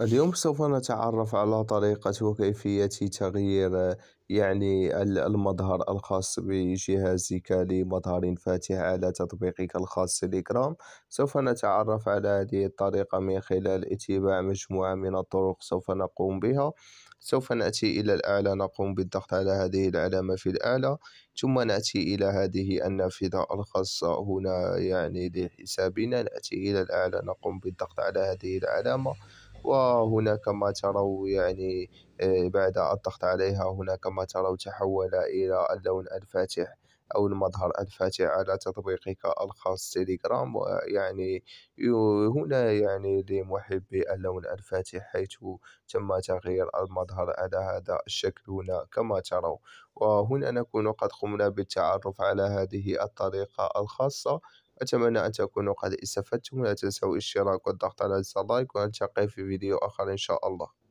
اليوم سوف نتعرف على طريقة وكيفية تغيير يعني المظهر الخاص بجهازك لمظهر فاتح على تطبيقك الخاص لكرام سوف نتعرف على هذه الطريقة من خلال اتباع مجموعة من الطرق سوف نقوم بها سوف نأتي إلى الأعلى نقوم بالضغط على هذه العلامة في الأعلى ثم نأتي إلى هذه النافذة الخاصة هنا يعني لحسابنا نأتي إلى الأعلى نقوم بالضغط على هذه العلامة وهناك ما تروا يعني آه، بعد الضغط عليها هناك ما تروا تحول إلى اللون الفاتح أو المظهر الفاتح على تطبيقك الخاص تيليجرام ويعني هنا يعني لمحبي اللون الفاتح حيث تم تغيير المظهر على هذا الشكل هنا كما تروا وهنا نكون قد قمنا بالتعرف على هذه الطريقة الخاصة أتمنى أن تكونوا قد استفدتم ولا تنسوا الاشتراك والضغط على لايك ونلتقي في فيديو آخر إن شاء الله